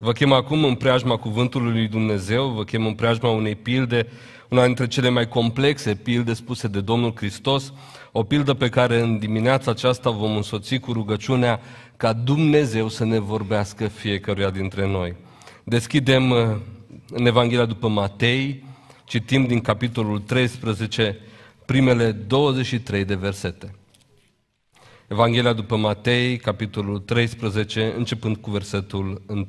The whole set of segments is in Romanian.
Vă chem acum în preajma cuvântului lui Dumnezeu, vă chem în preajma unei pilde, una dintre cele mai complexe pilde spuse de Domnul Hristos, o pildă pe care în dimineața aceasta vom însoți cu rugăciunea ca Dumnezeu să ne vorbească fiecăruia dintre noi. Deschidem uh, în Evanghelia după Matei, citim din capitolul 13 primele 23 de versete. Evanghelia după Matei, capitolul 13, începând cu versetul 1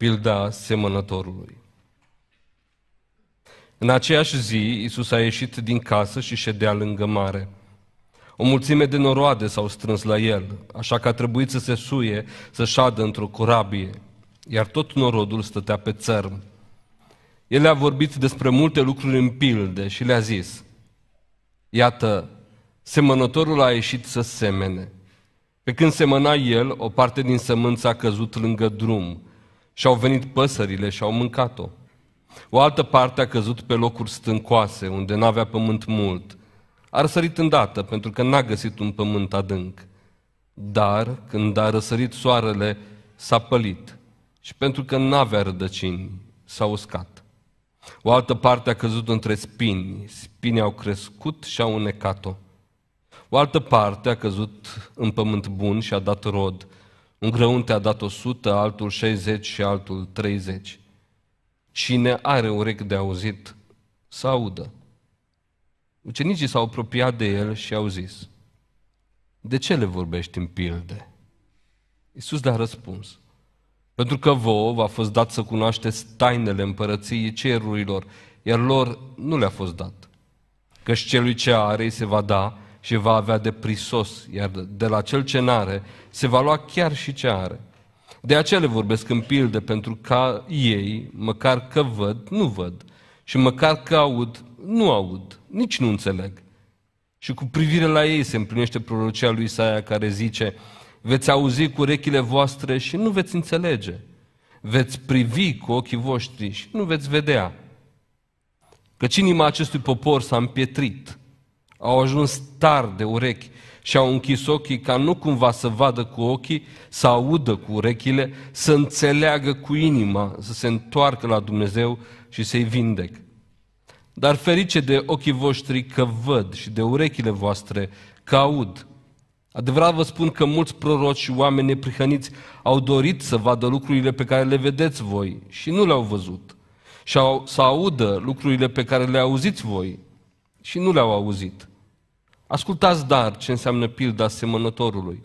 pilda semănătorului. În aceeași zi, Isus a ieșit din casă și ședea lângă mare. O mulțime de noroade s-au strâns la el, așa că a trebuit să se suie, să șadă într-o corabie, iar tot norodul stătea pe țărm. El a vorbit despre multe lucruri în pilde și le-a zis, Iată, semănătorul a ieșit să semene. Pe când semăna el, o parte din sămânță a căzut lângă drum și au venit păsările și au mâncat-o. O altă parte a căzut pe locuri stâncoase, unde n-avea pământ mult. A răsărit îndată, pentru că n-a găsit un pământ adânc. Dar, când a răsărit soarele, s-a pălit și pentru că n-avea rădăcini, s-a uscat. O altă parte a căzut între spini, spinii au crescut și au unecat-o. O altă parte a căzut în pământ bun și a dat rod, un grăunte a dat 100, altul 60 și altul 30. Cine are urechi de auzit, să audă. Ucenicii s-au apropiat de el și au zis, De ce le vorbești în pilde? Iisus le-a răspuns, Pentru că vouă v-a fost dat să cunoașteți tainele împărăției cerurilor, iar lor nu le-a fost dat. Căci celui ce are îi se va da și va avea de prisos, iar de la cel ce n-are se va lua chiar și ce are. De aceea le vorbesc în pilde, pentru ca ei, măcar că văd, nu văd, și măcar că aud, nu aud, nici nu înțeleg. Și cu privire la ei se împlinește prorocia lui Isaia care zice, veți auzi cu urechile voastre și nu veți înțelege, veți privi cu ochii voștri și nu veți vedea. Căci inima acestui popor s-a împietrit au ajuns tari de urechi și au închis ochii ca nu cumva să vadă cu ochii, să audă cu urechile, să înțeleagă cu inima, să se întoarcă la Dumnezeu și să-i vindec. Dar ferice de ochii voștri că văd și de urechile voastre că aud. Adevărat vă spun că mulți proroci și oameni neprihăniți au dorit să vadă lucrurile pe care le vedeți voi și nu le-au văzut. Și au, să audă lucrurile pe care le auziți voi și nu le-au auzit. Ascultați dar ce înseamnă pilda semănătorului.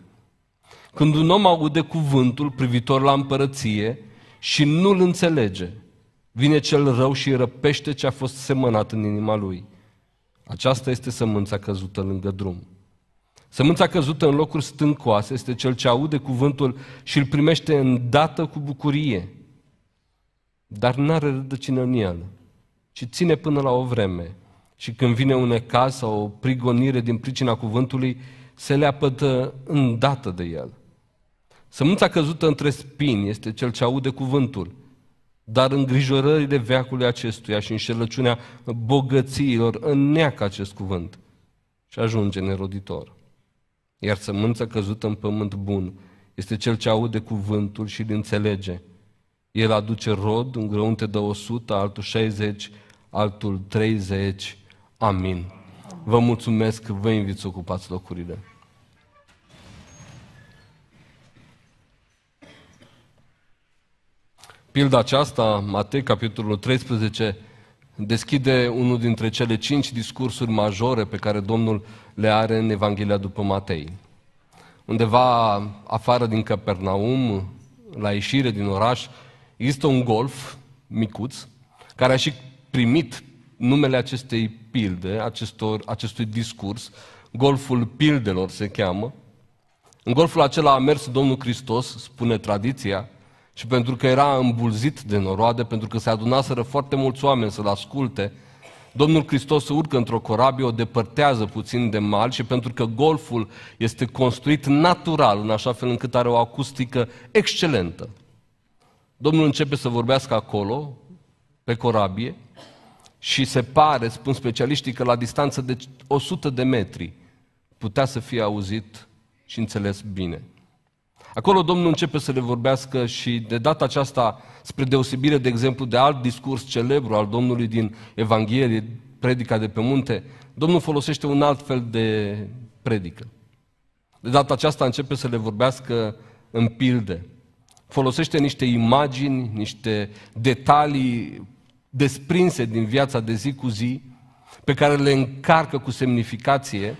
Când un om aude cuvântul privitor la împărăție și nu-l înțelege, vine cel rău și răpește ce a fost semănat în inima lui. Aceasta este sămânța căzută lângă drum. Sămânța căzută în locuri stâncoase este cel ce aude cuvântul și îl primește îndată cu bucurie, dar nu are rădăcină în el, ci ține până la o vreme și când vine un ecaz sau o prigonire din pricina cuvântului, se leapătă îndată de el. Sămânța căzută între spini este cel ce aude cuvântul, dar îngrijorările veacului acestuia și înșelăciunea bogățiilor înneacă acest cuvânt și ajunge neroditor. Iar sămânța căzută în pământ bun este cel ce aude cuvântul și îl înțelege. El aduce rod, un grăunte de 100, altul 60, altul 30 Amin. Vă mulțumesc, vă invit să ocupați locurile. Pilda aceasta, Matei, capitolul 13, deschide unul dintre cele cinci discursuri majore pe care Domnul le are în Evanghelia după Matei. Undeva afară din Capernaum, la ieșire din oraș, există un golf micuț, care a și primit numele acestei pilde, acestor, acestui discurs, golful pildelor se cheamă. În golful acela a mers Domnul Hristos, spune tradiția, și pentru că era îmbulzit de noroade, pentru că se adunaseră foarte mulți oameni să-L asculte, Domnul Hristos se urcă într-o corabie, o depărtează puțin de mal și pentru că golful este construit natural, în așa fel încât are o acustică excelentă. Domnul începe să vorbească acolo, pe corabie, și se pare, spun specialiștii, că la distanță de 100 de metri putea să fie auzit și înțeles bine. Acolo Domnul începe să le vorbească și de data aceasta, spre deosebire, de exemplu, de alt discurs celebru al Domnului din Evanghelie, predica de pe munte, Domnul folosește un alt fel de predică. De data aceasta începe să le vorbească în pilde. Folosește niște imagini, niște detalii desprinse din viața de zi cu zi, pe care le încarcă cu semnificație,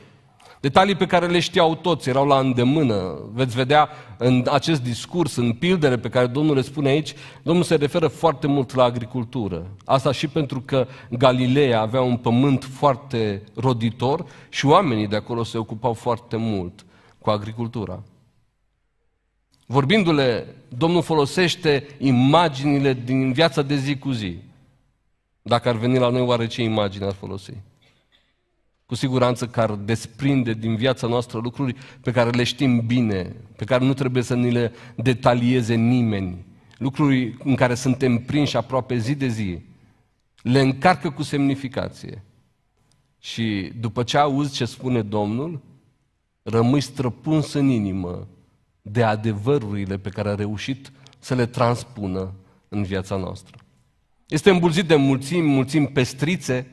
detalii pe care le știau toți, erau la îndemână. Veți vedea în acest discurs, în pildele pe care Domnul le spune aici, Domnul se referă foarte mult la agricultură. Asta și pentru că Galileea avea un pământ foarte roditor și oamenii de acolo se ocupau foarte mult cu agricultura. Vorbindu-le, Domnul folosește imaginile din viața de zi cu zi. Dacă ar veni la noi, oare ce imagine ar folosi? Cu siguranță că ar desprinde din viața noastră lucruri pe care le știm bine, pe care nu trebuie să ni le detalieze nimeni, lucruri în care suntem prinși aproape zi de zi, le încarcă cu semnificație. Și după ce auzi ce spune Domnul, rămâi străpuns în inimă de adevărurile pe care a reușit să le transpună în viața noastră. Este îmbulzit de mulțimi, mulțimi pestrițe,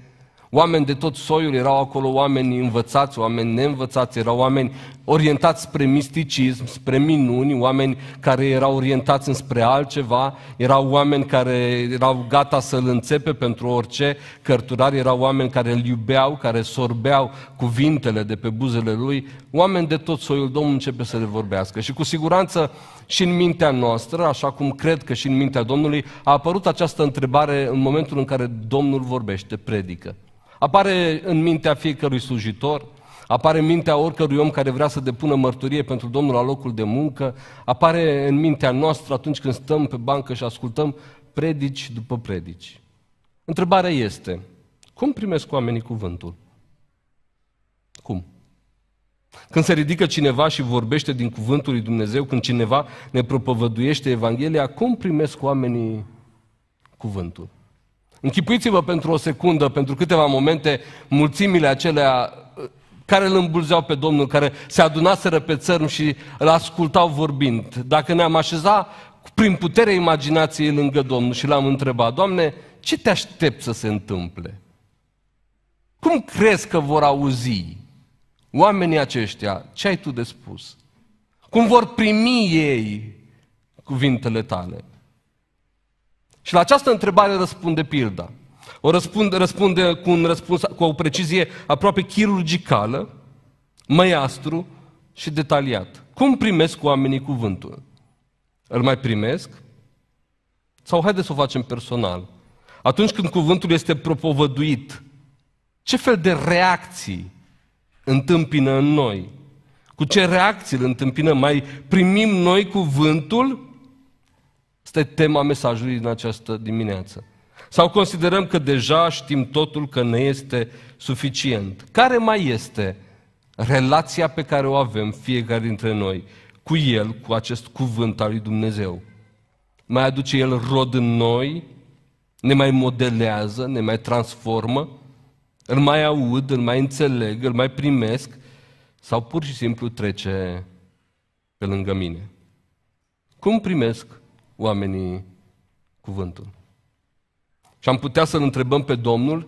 oameni de tot soiul erau acolo, oameni învățați, oameni neînvățați, erau oameni orientați spre misticism, spre minuni, oameni care erau orientați înspre altceva, erau oameni care erau gata să-l înțepe pentru orice cărturar, erau oameni care îl iubeau, care sorbeau cuvintele de pe buzele lui, oameni de tot soiul, Domnul începe să le vorbească. Și cu siguranță și în mintea noastră, așa cum cred că și în mintea Domnului, a apărut această întrebare în momentul în care Domnul vorbește, predică. Apare în mintea fiecărui slujitor, apare în mintea oricărui om care vrea să depună mărturie pentru Domnul la locul de muncă, apare în mintea noastră atunci când stăm pe bancă și ascultăm predici după predici. Întrebarea este, cum primesc oamenii cuvântul? Cum? Când se ridică cineva și vorbește din cuvântul lui Dumnezeu, când cineva ne propovăduiește Evanghelia, cum primesc oamenii cuvântul? Închipuiți-vă pentru o secundă, pentru câteva momente, mulțimile acelea uh, care îl îmbulzeau pe Domnul, care se adunaseră pe țărm și îl ascultau vorbind. Dacă ne-am așezat prin puterea imaginației lângă Domnul și l-am întrebat, Doamne, ce te aștept să se întâmple? Cum crezi că vor auzi? oamenii aceștia, ce ai tu de spus? Cum vor primi ei cuvintele tale? Și la această întrebare răspunde pilda. O răspunde, răspunde cu, un răspuns, cu o precizie aproape chirurgicală, măiastru și detaliat. Cum primesc oamenii cuvântul? Îl mai primesc? Sau haideți să o facem personal. Atunci când cuvântul este propovăduit, ce fel de reacții întâmpină în noi? Cu ce reacții îl întâmpinăm? Mai primim noi cuvântul? Este tema mesajului din această dimineață. Sau considerăm că deja știm totul, că ne este suficient? Care mai este relația pe care o avem fiecare dintre noi cu El, cu acest cuvânt al lui Dumnezeu? Mai aduce El rod în noi? Ne mai modelează? Ne mai transformă? Îl mai aud, îl mai înțeleg, îl mai primesc sau pur și simplu trece pe lângă mine. Cum primesc oamenii cuvântul? Și am putea să-L întrebăm pe Domnul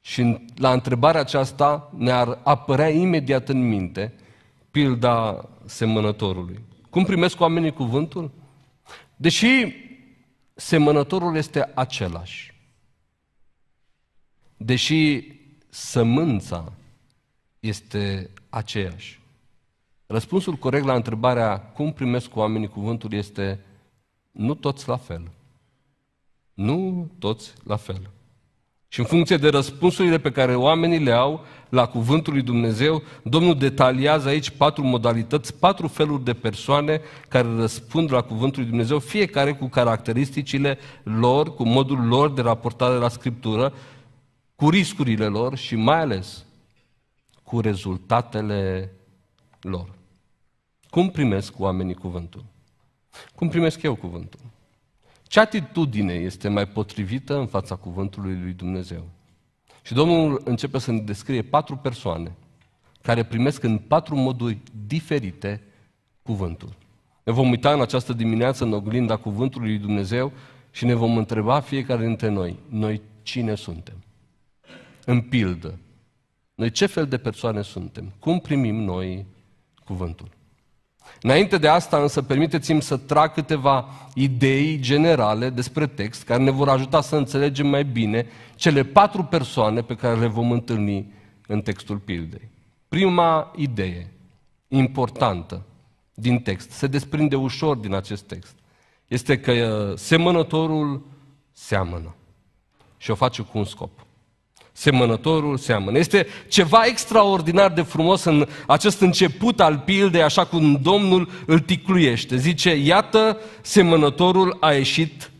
și la întrebarea aceasta ne-ar apărea imediat în minte pilda semănătorului. Cum primesc oamenii cuvântul? Deși semănătorul este același, deși sămânța este aceeași. Răspunsul corect la întrebarea cum primesc oamenii cuvântul este nu toți la fel. Nu toți la fel. Și în funcție de răspunsurile pe care oamenii le au la cuvântul lui Dumnezeu, Domnul detaliază aici patru modalități, patru feluri de persoane care răspund la cuvântul lui Dumnezeu, fiecare cu caracteristicile lor, cu modul lor de raportare la Scriptură cu riscurile lor și mai ales cu rezultatele lor. Cum primesc oamenii cuvântul? Cum primesc eu cuvântul? Ce atitudine este mai potrivită în fața cuvântului lui Dumnezeu? Și Domnul începe să ne descrie patru persoane care primesc în patru moduri diferite cuvântul. Ne vom uita în această dimineață în oglinda cuvântului lui Dumnezeu și ne vom întreba fiecare dintre noi, noi cine suntem? în pildă. Noi ce fel de persoane suntem? Cum primim noi cuvântul? Înainte de asta însă, permiteți-mi să trag câteva idei generale despre text care ne vor ajuta să înțelegem mai bine cele patru persoane pe care le vom întâlni în textul pildei. Prima idee importantă din text, se desprinde ușor din acest text, este că uh, semănătorul seamănă și o face cu un scop. Semănătorul seamănă. Este ceva extraordinar de frumos în acest început al pildei, așa cum Domnul îl ticluiește. Zice, iată, semănătorul a ieșit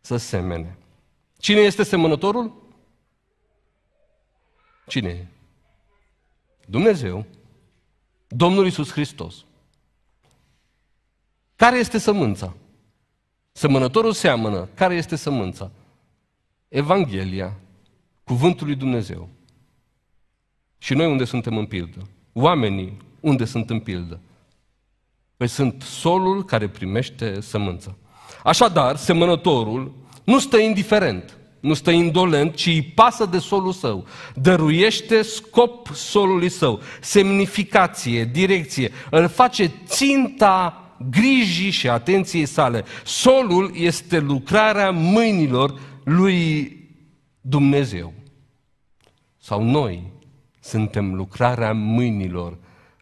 să semene. Cine este semănătorul? Cine e? Dumnezeu. Domnul Isus Hristos. Care este sămânța? Semănătorul seamănă. Care este sămânța? Evanghelia cuvântul lui Dumnezeu. Și noi unde suntem în pildă? Oamenii unde sunt în pildă? Păi sunt solul care primește sămânța. Așadar, semănătorul nu stă indiferent, nu stă indolent, ci îi pasă de solul său. Dăruiește scop solului său, semnificație, direcție. Îl face ținta grijii și atenției sale. Solul este lucrarea mâinilor lui Dumnezeu sau noi suntem lucrarea mâinilor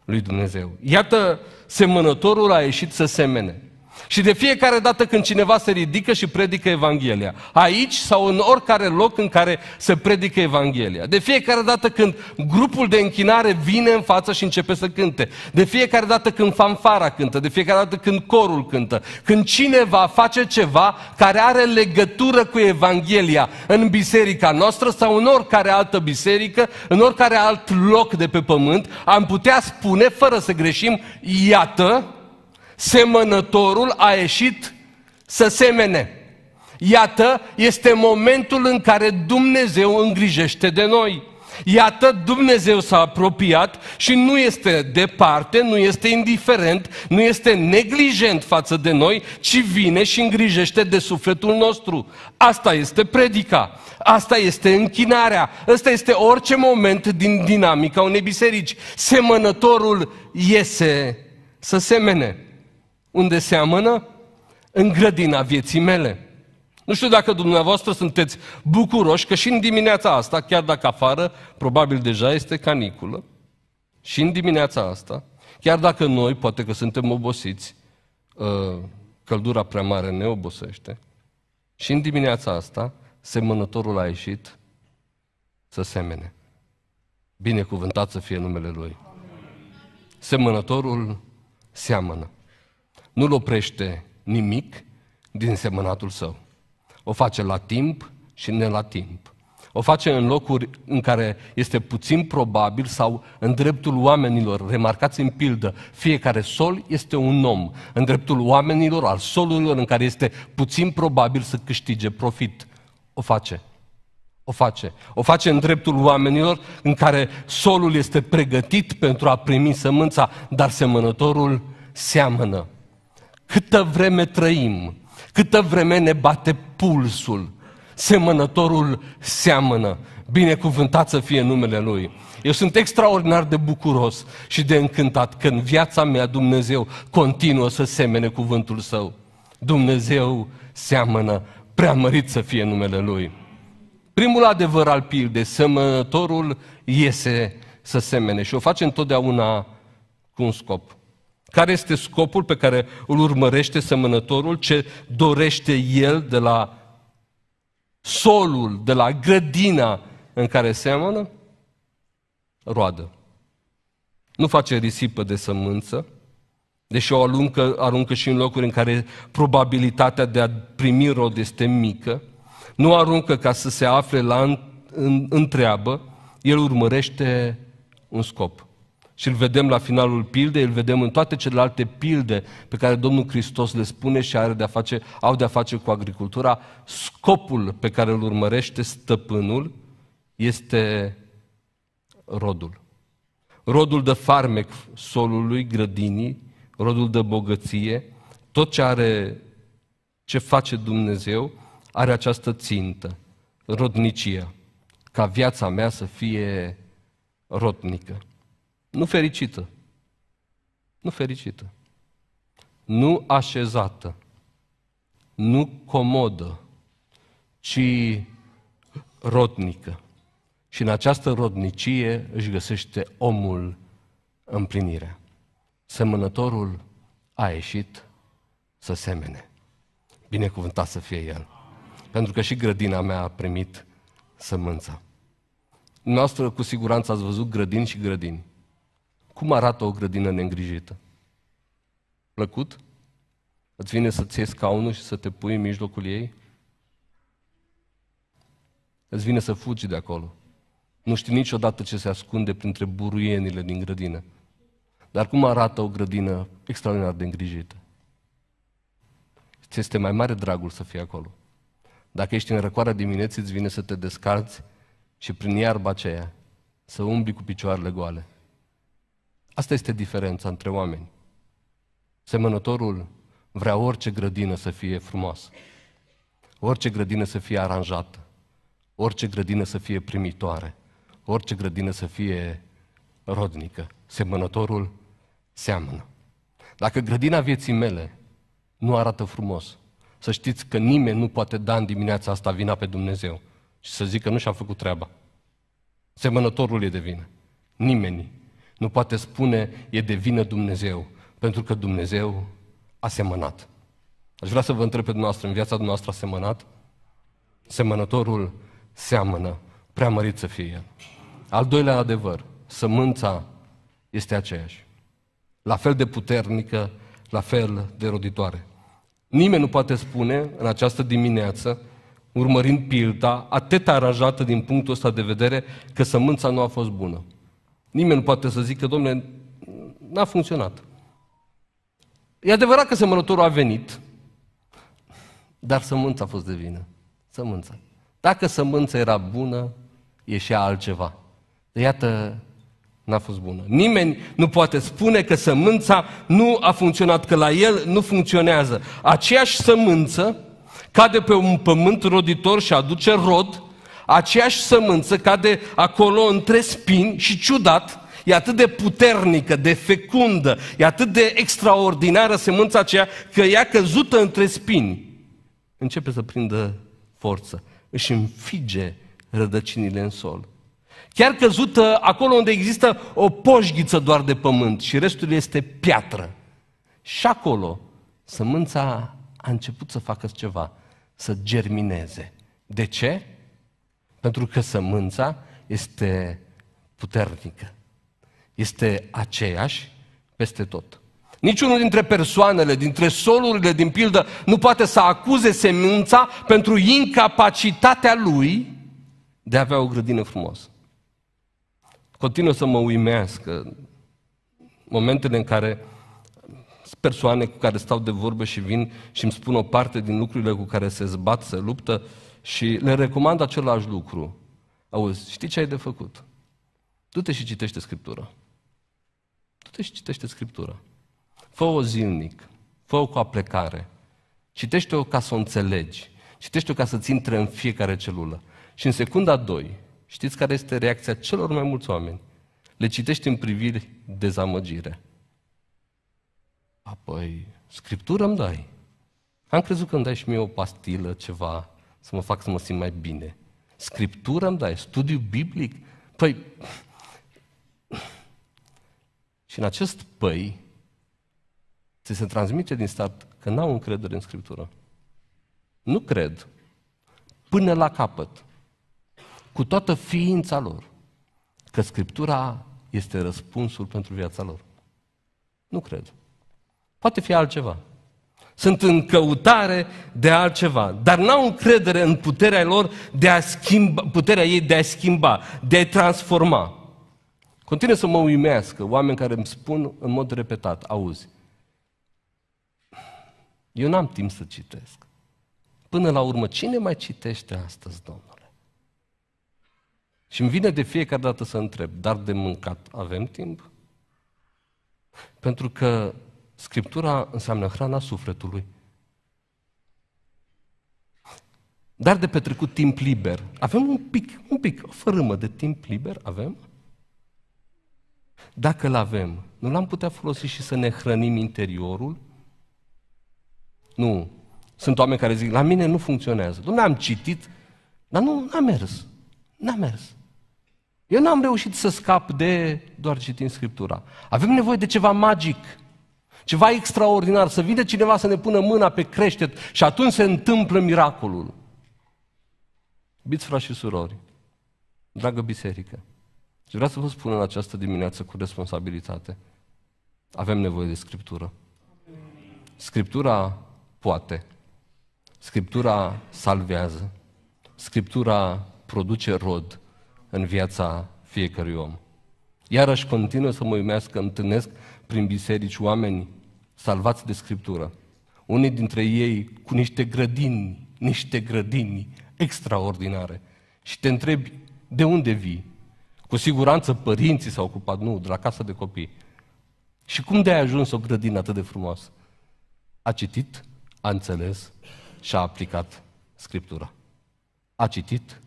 lui Dumnezeu. Iată, semănătorul a ieșit să semene. Și de fiecare dată când cineva se ridică și predică Evanghelia, aici sau în oricare loc în care se predică Evanghelia, de fiecare dată când grupul de închinare vine în față și începe să cânte, de fiecare dată când fanfara cântă, de fiecare dată când corul cântă, când cineva face ceva care are legătură cu Evanghelia în biserica noastră sau în oricare altă biserică, în oricare alt loc de pe pământ, am putea spune, fără să greșim, iată, semănătorul a ieșit să semene. Iată, este momentul în care Dumnezeu îngrijește de noi. Iată, Dumnezeu s-a apropiat și nu este departe, nu este indiferent, nu este neglijent față de noi, ci vine și îngrijește de sufletul nostru. Asta este predica, asta este închinarea, asta este orice moment din dinamica unei biserici. Semănătorul iese să semene. Unde se amână? În grădina vieții mele. Nu știu dacă dumneavoastră sunteți bucuroși că și în dimineața asta, chiar dacă afară, probabil deja este caniculă, și în dimineața asta, chiar dacă noi, poate că suntem obosiți, ă, căldura prea mare ne obosește, și în dimineața asta, semănătorul a ieșit să semene. Binecuvântat să fie numele Lui. Semănătorul seamănă. Nu-l oprește nimic din semănatul său. O face la timp și ne la timp. O face în locuri în care este puțin probabil sau în dreptul oamenilor. Remarcați în pildă, fiecare sol este un om. În dreptul oamenilor, al solurilor în care este puțin probabil să câștige profit. O face. O face. O face în dreptul oamenilor în care solul este pregătit pentru a primi sămânța, dar semănătorul seamănă. Câtă vreme trăim, câtă vreme ne bate pulsul, semănătorul seamănă. Binecuvântat să fie numele Lui. Eu sunt extraordinar de bucuros și de încântat că în viața mea Dumnezeu continuă să semene cuvântul Său. Dumnezeu seamănă, preamărit să fie numele Lui. Primul adevăr al pildei, semănătorul iese să semene și o face întotdeauna cu un scop. Care este scopul pe care îl urmărește semănătorul? Ce dorește el de la solul, de la grădina în care seamănă? Roadă. Nu face risipă de sămânță, deși o aruncă, aruncă și în locuri în care probabilitatea de a primi rod este mică. Nu aruncă ca să se afle la în, în, întreabă, el urmărește un scop. Și îl vedem la finalul pildei, îl vedem în toate celelalte pilde pe care Domnul Hristos le spune și are de-a face, au de-a face cu agricultura. Scopul pe care îl urmărește stăpânul este rodul. Rodul de farmec solului, grădinii, rodul de bogăție, tot ce are, ce face Dumnezeu, are această țintă, rodnicia, ca viața mea să fie rodnică. Nu fericită. Nu fericită. Nu așezată. Nu comodă. Ci rodnică. Și în această rodnicie își găsește omul împlinirea. Semănătorul a ieșit să semene. Binecuvântat să fie el. Pentru că și grădina mea a primit sămânța. Noastră, cu siguranță, ați văzut grădini și grădini. Cum arată o grădină neîngrijită? Plăcut? Îți vine să-ți iei scaunul și să te pui în mijlocul ei? Îți vine să fugi de acolo. Nu știi niciodată ce se ascunde printre buruienile din grădină. Dar cum arată o grădină extraordinar de îngrijită? Ți este mai mare dragul să fii acolo. Dacă ești în răcoarea dimineții, îți vine să te descalți și prin iarba aceea să umbli cu picioarele goale. Asta este diferența între oameni. Semănătorul vrea orice grădină să fie frumoasă, orice grădină să fie aranjată, orice grădină să fie primitoare, orice grădină să fie rodnică. Semănătorul seamănă. Dacă grădina vieții mele nu arată frumos, să știți că nimeni nu poate da în dimineața asta vina pe Dumnezeu și să zică nu și-a făcut treaba. Semănătorul e de vină. Nimeni nu poate spune, e de vină Dumnezeu, pentru că Dumnezeu a semănat. Aș vrea să vă întreb pe dumneavoastră, în viața dumneavoastră a semănat? Semănătorul seamănă, prea mărit să fie el. Al doilea adevăr, sămânța este aceeași. La fel de puternică, la fel de roditoare. Nimeni nu poate spune în această dimineață, urmărind pilda, atât aranjată din punctul ăsta de vedere, că sămânța nu a fost bună. Nimeni nu poate să zică, domnule, n-a funcționat. E adevărat că semănătorul a venit, dar sămânța a fost de vină. Sămânța. Dacă sămânța era bună, ieșea altceva. iată, n-a fost bună. Nimeni nu poate spune că sămânța nu a funcționat, că la el nu funcționează. Aceeași sămânță cade pe un pământ roditor și aduce rod, Aceeași sămânță cade acolo între spini și ciudat, e atât de puternică, de fecundă, e atât de extraordinară sămânța aceea, că ea căzută între spini, începe să prindă forță, își înfige rădăcinile în sol. Chiar căzută acolo unde există o poșghiță doar de pământ și restul este piatră. Și acolo sămânța a început să facă ceva, să germineze. De ce? Pentru că sămânța este puternică. Este aceeași peste tot. Niciunul dintre persoanele, dintre solurile din pildă, nu poate să acuze semința pentru incapacitatea lui de a avea o grădină frumoasă. Continuă să mă uimească momentele în care persoane cu care stau de vorbă și vin și îmi spun o parte din lucrurile cu care se zbat, se luptă, uh, și le recomand același lucru. Auzi, știi ce ai de făcut? Du-te și citește Scriptura. Du-te și citește Scriptura. Fă-o zilnic, fă-o cu aplecare. Citește-o ca să o înțelegi. Citește-o ca să-ți intre în fiecare celulă. Și în secunda 2, știți care este reacția celor mai mulți oameni? Le citești în priviri dezamăgire. Apoi, Scriptură îmi dai. Am crezut că îmi dai și mie o pastilă, ceva să mă fac să mă simt mai bine. Scriptură îmi dai, studiu biblic. Păi, și în acest păi, ți se transmite din start că n-au încredere în Scriptură. Nu cred. Până la capăt. Cu toată ființa lor. Că Scriptura este răspunsul pentru viața lor. Nu cred. Poate fi altceva sunt în căutare de altceva, dar n-au încredere în puterea lor de a schimba, puterea ei de a schimba, de a transforma. Continuă să mă uimească oameni care îmi spun în mod repetat, auzi, eu n-am timp să citesc. Până la urmă, cine mai citește astăzi, Domnule? Și îmi vine de fiecare dată să întreb, dar de mâncat avem timp? Pentru că Scriptura înseamnă hrana sufletului. Dar de petrecut timp liber. Avem un pic, un pic, o fărâmă de timp liber avem? Dacă îl avem, nu l-am putea folosi și să ne hrănim interiorul? Nu. Sunt oameni care zic, la mine nu funcționează. Dom'le, am citit, dar nu, n-a mers. N-a mers. Eu n-am reușit să scap de doar citind Scriptura. Avem nevoie de ceva magic. Ceva extraordinar, să vină cineva să ne pună mâna pe creștet și atunci se întâmplă miracolul. Iubiți frați și surori, dragă biserică, și vreau să vă spun în această dimineață cu responsabilitate, avem nevoie de Scriptură. Scriptura poate. Scriptura salvează. Scriptura produce rod în viața fiecărui om. Iarăși continuă să mă uimească, întâlnesc prin biserici oameni salvați de Scriptură. Unii dintre ei cu niște grădini, niște grădini extraordinare. Și te întrebi, de unde vii? Cu siguranță părinții s-au ocupat, nu, de la casa de copii. Și cum de-ai ajuns o grădină atât de frumoasă? A citit, a înțeles și a aplicat Scriptura. A citit,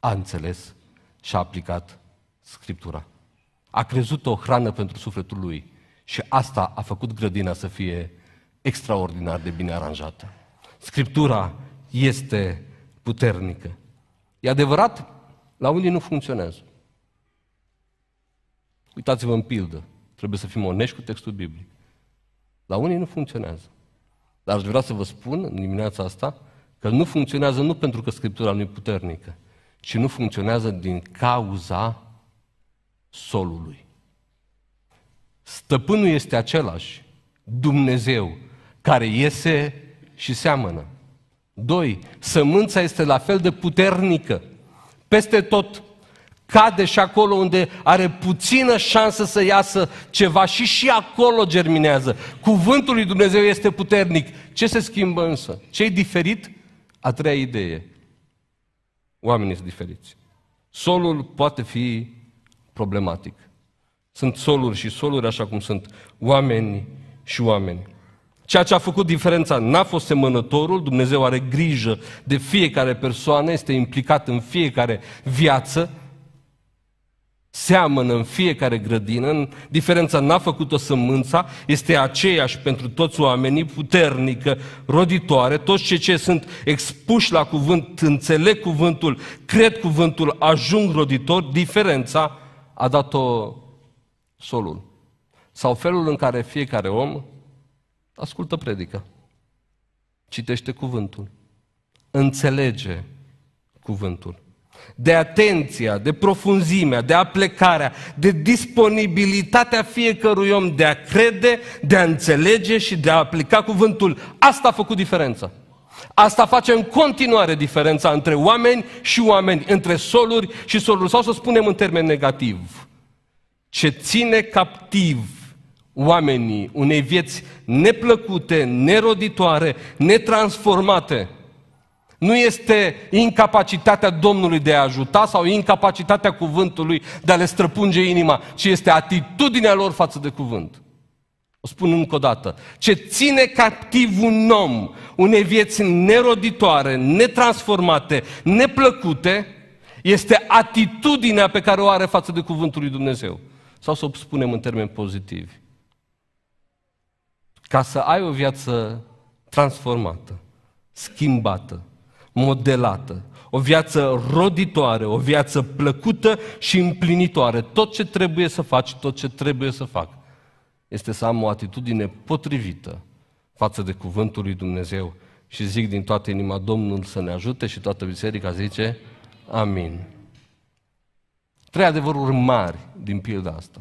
a înțeles și a aplicat Scriptura. A crezut o hrană pentru sufletul lui. Și asta a făcut grădina să fie extraordinar de bine aranjată. Scriptura este puternică. E adevărat, la unii nu funcționează. Uitați-vă în pildă. Trebuie să fim onești cu textul biblic. La unii nu funcționează. Dar aș vrea să vă spun în dimineața asta că nu funcționează nu pentru că Scriptura nu e puternică, ci nu funcționează din cauza solului. Stăpânul este același, Dumnezeu, care iese și seamănă. 2. Sămânța este la fel de puternică. Peste tot cade și acolo unde are puțină șansă să iasă ceva și și acolo germinează. Cuvântul lui Dumnezeu este puternic. Ce se schimbă însă? ce diferit? A treia idee. Oamenii sunt diferiți. Solul poate fi problematic. Sunt soluri și soluri, așa cum sunt oameni și oameni. Ceea ce a făcut diferența n-a fost semănătorul, Dumnezeu are grijă de fiecare persoană, este implicat în fiecare viață, seamănă în fiecare grădină, diferența n-a făcut-o sămânța, este aceeași pentru toți oamenii, puternică, roditoare, toți cei ce sunt expuși la cuvânt, înțeleg cuvântul, cred cuvântul, ajung roditor. diferența a dat-o solul. Sau felul în care fiecare om ascultă predică, citește cuvântul, înțelege cuvântul. De atenția, de profunzimea, de aplecarea, de disponibilitatea fiecărui om de a crede, de a înțelege și de a aplica cuvântul. Asta a făcut diferența. Asta face în continuare diferența între oameni și oameni, între soluri și soluri. Sau să spunem în termen negativ, ce ține captiv oamenii unei vieți neplăcute, neroditoare, netransformate, nu este incapacitatea Domnului de a ajuta sau incapacitatea cuvântului de a le străpunge inima, ci este atitudinea lor față de cuvânt. O spun încă o dată. Ce ține captiv un om unei vieți neroditoare, netransformate, neplăcute, este atitudinea pe care o are față de cuvântul lui Dumnezeu. Sau să o spunem în termeni pozitivi. Ca să ai o viață transformată, schimbată, modelată, o viață roditoare, o viață plăcută și împlinitoare. Tot ce trebuie să faci, tot ce trebuie să fac, este să am o atitudine potrivită față de cuvântul lui Dumnezeu și zic din toată inima, Domnul să ne ajute și toată biserica zice, amin. Trei adevăruri mari din pilda asta.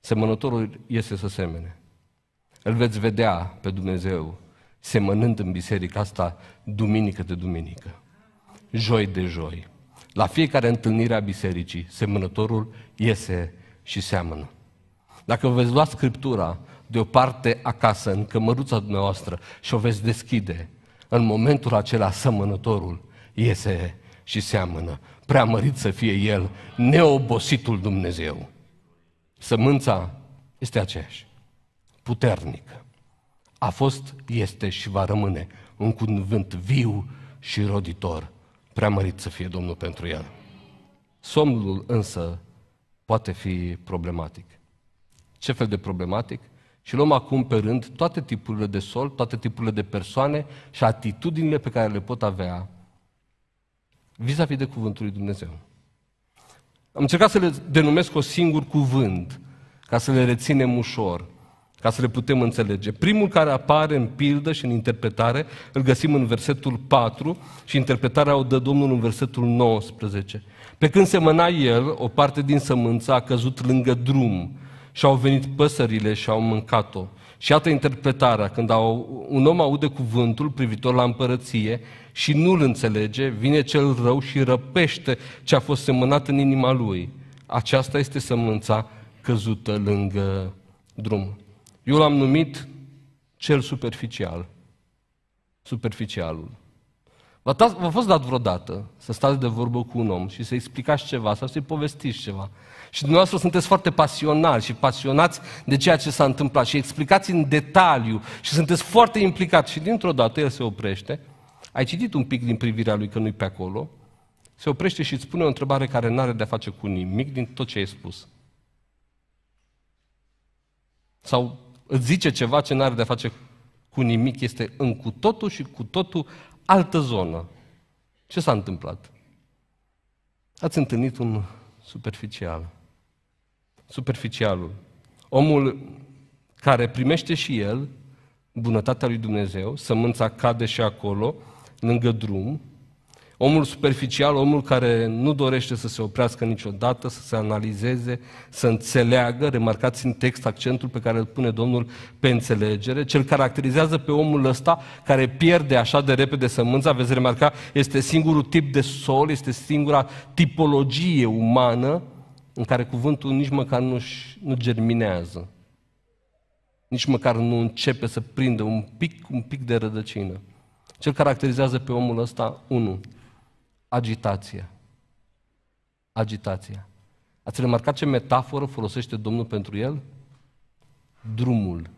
Semănătorul este să semene. Îl veți vedea pe Dumnezeu semănând în biserica asta duminică de duminică, joi de joi. La fiecare întâlnire a bisericii, semănătorul iese și seamănă. Dacă veți lua Scriptura de o parte acasă, în cămăruța dumneavoastră, și o veți deschide, în momentul acela semănătorul iese și seamănă. Preamărit să fie El, neobositul Dumnezeu. Sămânța este aceeași, puternică. A fost, este și va rămâne un cuvânt viu și roditor. Preamărit să fie Domnul pentru el. Somnul însă poate fi problematic. Ce fel de problematic? Și luăm acum pe rând toate tipurile de sol, toate tipurile de persoane și atitudinile pe care le pot avea vis-a-vis de Cuvântul lui Dumnezeu. Am încercat să le denumesc o singur cuvânt, ca să le reținem ușor, ca să le putem înțelege. Primul care apare în pildă și în interpretare, îl găsim în versetul 4 și interpretarea o dă Domnul în versetul 19. Pe când semăna el, o parte din sămânță a căzut lângă drum și au venit păsările și au mâncat-o. Și iată interpretarea, când au, un om aude cuvântul privitor la împărăție și nu-l înțelege, vine cel rău și răpește ce a fost semănat în inima lui. Aceasta este sămânța căzută lângă drum. Eu l-am numit cel superficial. Superficialul. V-a fost dat vreodată să stați de vorbă cu un om și să explicați ceva sau să-i povestiți ceva. Și dumneavoastră sunteți foarte pasionali și pasionați de ceea ce s-a întâmplat și explicați în detaliu și sunteți foarte implicați și dintr-o dată el se oprește ai citit un pic din privirea lui că nu-i pe acolo, se oprește și îți pune o întrebare care nu are de-a face cu nimic din tot ce ai spus. Sau îți zice ceva ce nu are de-a face cu nimic, este în cu totul și cu totul altă zonă. Ce s-a întâmplat? Ați întâlnit un superficial. Superficialul. Omul care primește și el bunătatea lui Dumnezeu, sămânța cade și acolo, lângă drum, omul superficial, omul care nu dorește să se oprească niciodată, să se analizeze, să înțeleagă, remarcați în text accentul pe care îl pune Domnul pe înțelegere, cel caracterizează pe omul ăsta care pierde așa de repede sămânța, veți remarca, este singurul tip de sol, este singura tipologie umană în care cuvântul nici măcar nu, nu germinează nici măcar nu începe să prindă un pic, un pic de rădăcină. Ce caracterizează pe omul ăsta? unu, Agitația. Agitația. Ați remarcat ce metaforă folosește Domnul pentru el? Drumul.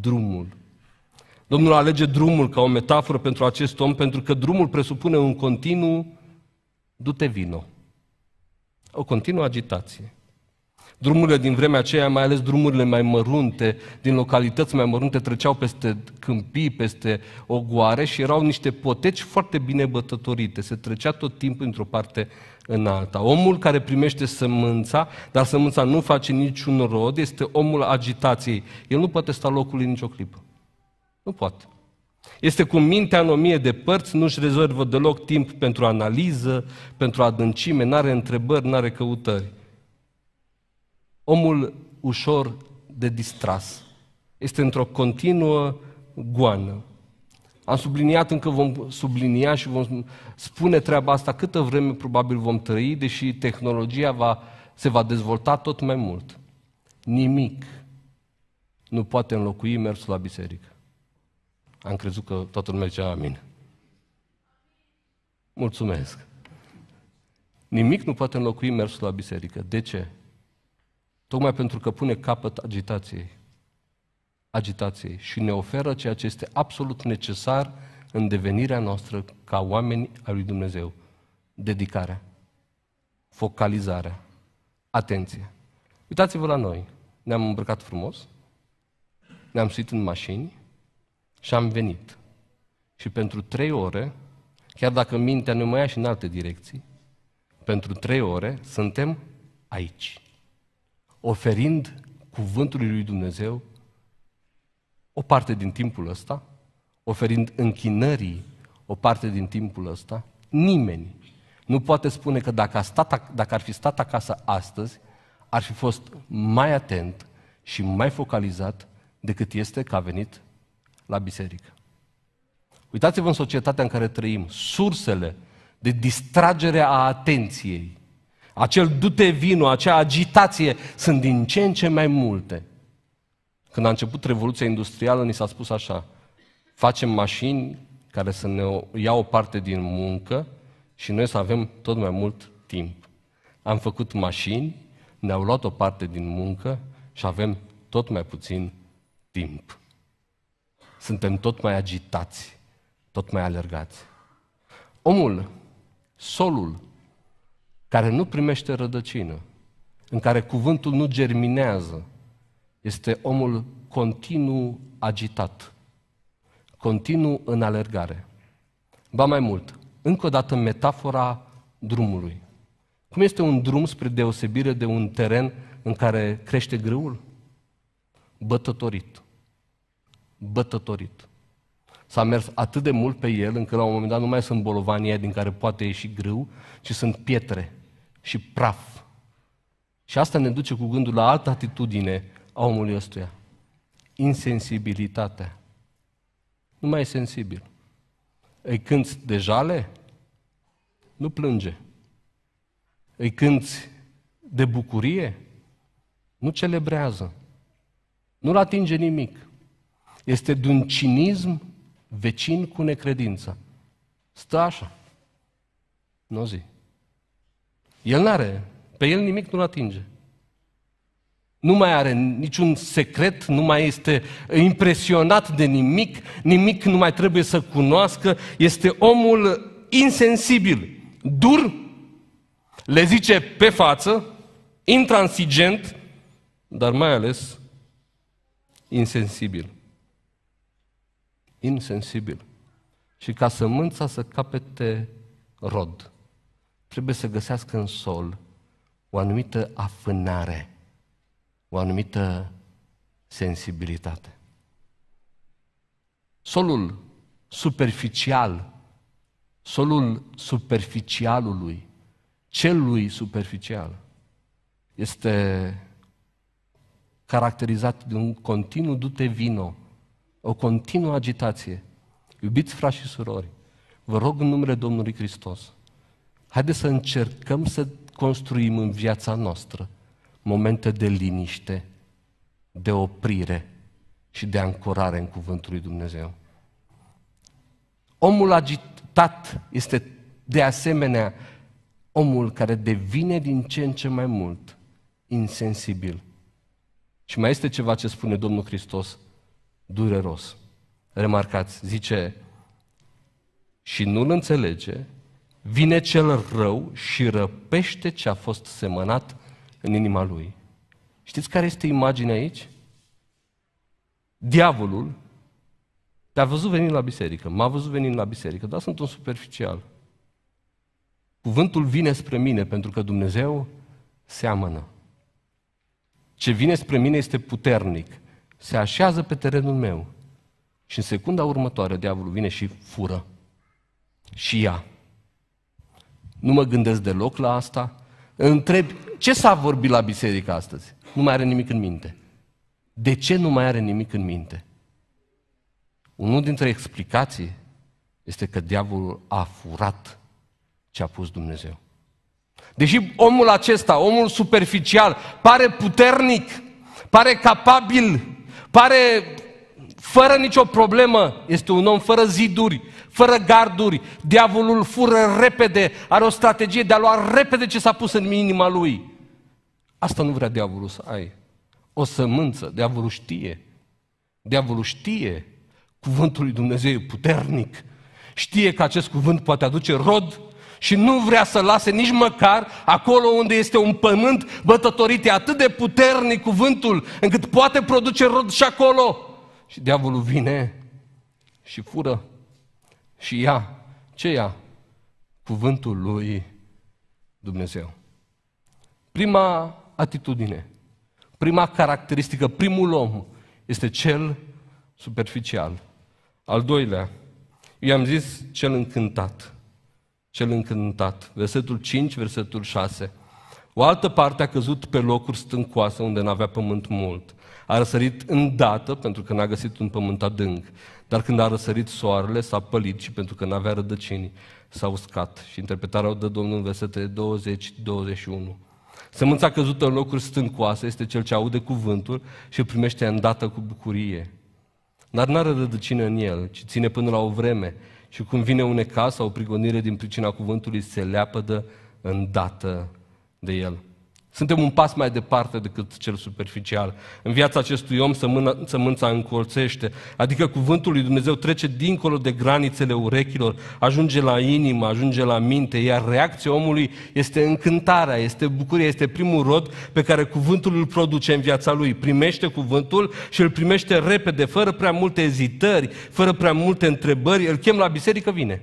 Drumul. Domnul alege drumul ca o metaforă pentru acest om, pentru că drumul presupune un continuu du-te vino. O continuă agitație. Drumurile din vremea aceea, mai ales drumurile mai mărunte, din localități mai mărunte, treceau peste câmpii, peste ogoare și erau niște poteci foarte bine bătătorite. Se trecea tot timpul într-o parte în alta. Omul care primește sămânța, dar sămânța nu face niciun rod, este omul agitației. El nu poate sta locului nicio clipă. Nu poate. Este cu mintea în o mie de părți, nu-și rezervă deloc timp pentru analiză, pentru adâncime, nu are întrebări, nu are căutări. Omul ușor de distras este într-o continuă goană. Am subliniat, încă vom sublinia și vom spune treaba asta câtă vreme probabil vom trăi, deși tehnologia va, se va dezvolta tot mai mult. Nimic nu poate înlocui mersul la biserică. Am crezut că toată lumea zicea amin. Mulțumesc. Nimic nu poate înlocui mersul la biserică. De ce? Tocmai pentru că pune capăt agitației. Agitației și ne oferă ceea ce este absolut necesar în devenirea noastră ca oameni al lui Dumnezeu. Dedicarea, focalizarea, atenție. Uitați-vă la noi. Ne-am îmbrăcat frumos, ne-am suit în mașini și am venit. Și pentru trei ore, chiar dacă mintea ne mai ia și în alte direcții, pentru trei ore suntem aici oferind cuvântului lui Dumnezeu o parte din timpul ăsta, oferind închinării o parte din timpul ăsta, nimeni nu poate spune că dacă, a stat, dacă ar fi stat acasă astăzi, ar fi fost mai atent și mai focalizat decât este că a venit la biserică. Uitați-vă în societatea în care trăim, sursele de distragere a atenției acel dute vino, acea agitație sunt din ce în ce mai multe. Când a început Revoluția Industrială, ni s-a spus așa, facem mașini care să ne iau o parte din muncă și noi să avem tot mai mult timp. Am făcut mașini, ne-au luat o parte din muncă și avem tot mai puțin timp. Suntem tot mai agitați, tot mai alergați. Omul, solul, care nu primește rădăcină, în care cuvântul nu germinează, este omul continuu agitat, continuu în alergare. Ba mai mult, încă o dată metafora drumului. Cum este un drum spre deosebire de un teren în care crește grâul? Bătătorit. Bătătorit. S-a mers atât de mult pe el încât la un moment dat nu mai sunt bolovanii din care poate ieși grâu, ci sunt pietre și praf. Și asta ne duce cu gândul la altă atitudine a omului ăstuia. Insensibilitatea. Nu mai e sensibil. Îi cânți de jale? Nu plânge. Îi cânți de bucurie? Nu celebrează. Nu-l atinge nimic. Este de un cinism vecin cu necredința. Stă așa. Nu n-o zi. El n-are, pe el nimic nu-l atinge. Nu mai are niciun secret, nu mai este impresionat de nimic, nimic nu mai trebuie să cunoască, este omul insensibil, dur, le zice pe față, intransigent, dar mai ales insensibil. Insensibil. Și ca sămânța să capete rod trebuie să găsească în sol o anumită afânare, o anumită sensibilitate. Solul superficial, solul superficialului, celui superficial, este caracterizat de un continuu dute vino, o continuă agitație. Iubiți frați și surori, vă rog în numele Domnului Hristos, Haideți să încercăm să construim în viața noastră momente de liniște, de oprire și de ancorare în Cuvântul lui Dumnezeu. Omul agitat este de asemenea omul care devine din ce în ce mai mult insensibil. Și mai este ceva ce spune Domnul Hristos, dureros. Remarcați, zice, și nu-l înțelege Vine cel rău și răpește ce a fost semănat în inima lui. Știți care este imaginea aici? Diavolul te-a văzut venind la biserică, m-a văzut venind la biserică, dar sunt un superficial. Cuvântul vine spre mine pentru că Dumnezeu seamănă. Ce vine spre mine este puternic. Se așează pe terenul meu. Și în secunda următoare, diavolul vine și fură. Și ia. Nu mă gândesc deloc la asta. Întreb, ce s-a vorbit la biserică astăzi? Nu mai are nimic în minte. De ce nu mai are nimic în minte? Unul dintre explicații este că diavolul a furat ce a pus Dumnezeu. Deși omul acesta, omul superficial, pare puternic, pare capabil, pare fără nicio problemă, este un om fără ziduri, fără garduri, diavolul fură repede, are o strategie de a lua repede ce s-a pus în inima lui. Asta nu vrea diavolul să ai. O sămânță, diavolul știe. Diavolul știe. Cuvântul lui Dumnezeu e puternic. Știe că acest cuvânt poate aduce rod și nu vrea să lase nici măcar acolo unde este un pământ bătătorit. E atât de puternic cuvântul încât poate produce rod și acolo. Și diavolul vine și fură și ia. Ce ia? Cuvântul lui Dumnezeu. Prima atitudine, prima caracteristică, primul om este cel superficial. Al doilea, i-am zis cel încântat. Cel încântat. Versetul 5, versetul 6. O altă parte a căzut pe locuri stâncoase unde n-avea pământ mult. A răsărit îndată pentru că n-a găsit un pământ adânc, dar când a răsărit soarele s-a pălit și pentru că n-avea rădăcini s-a uscat. Și interpretarea o dă Domnul în versetele 20-21. Sămânța căzută în locuri stâncoase este cel ce aude cuvântul și îl primește îndată cu bucurie. Dar n-are rădăcină în el, ci ține până la o vreme și cum vine un ecas sau o prigonire din pricina cuvântului, se leapădă îndată de el. Suntem un pas mai departe decât cel superficial. În viața acestui om să sămânța încolțește, adică cuvântul lui Dumnezeu trece dincolo de granițele urechilor, ajunge la inimă, ajunge la minte, iar reacția omului este încântarea, este bucuria, este primul rod pe care cuvântul îl produce în viața lui. Primește cuvântul și îl primește repede, fără prea multe ezitări, fără prea multe întrebări, îl chem la biserică, vine.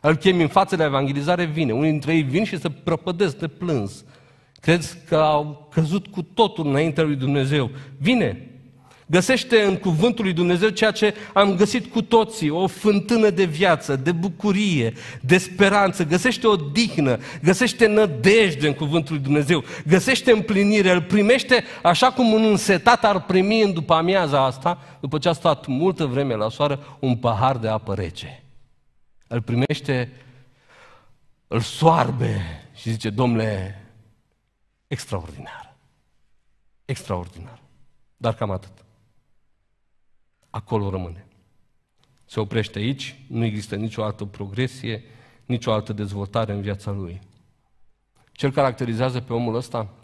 Îl chem în față de evangelizare, vine. Unii dintre ei vin și se prăpădesc de plâns Cred că au căzut cu totul înaintea lui Dumnezeu. Vine, găsește în cuvântul lui Dumnezeu ceea ce am găsit cu toții, o fântână de viață, de bucurie, de speranță, găsește o dihnă, găsește nădejde în cuvântul lui Dumnezeu, găsește împlinire, îl primește așa cum un însetat ar primi în după amiaza asta, după ce a stat multă vreme la soară, un pahar de apă rece. Îl primește, îl soarbe și zice, domnule, Extraordinar. Extraordinar. Dar cam atât. Acolo rămâne. Se oprește aici, nu există nicio altă progresie, nicio altă dezvoltare în viața lui. Ce caracterizează pe omul ăsta?